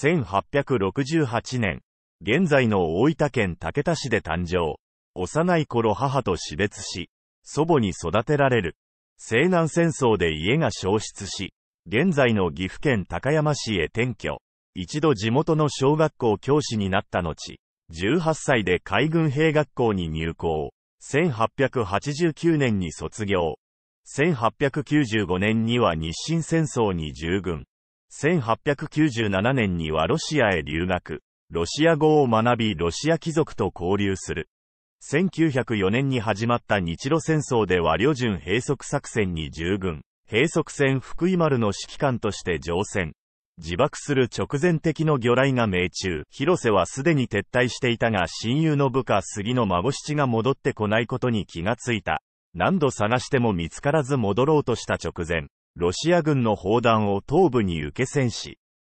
1868年、現在の大分県竹田市で誕生。幼い頃母と死別し、祖母に育てられる。西南戦争で家が消失し、現在の岐阜県高山市へ転居。一度地元の小学校教師になった後、18歳で海軍兵学校に入校。1889年に卒業。1895年には日清戦争に従軍。1897年にはロシアへ留学、ロシア語を学びロシア貴族と交流する。1904年に始まった日露戦争では旅順閉塞作戦に従軍、閉塞戦福井丸の指揮官として乗船。自爆する直前的の魚雷が命中。広瀬はすでに撤退していたが親友の部下杉の孫七が戻ってこないことに気がついた。何度探しても見つからず戻ろうとした直前、ロシア軍の砲弾を頭部に受け戦し、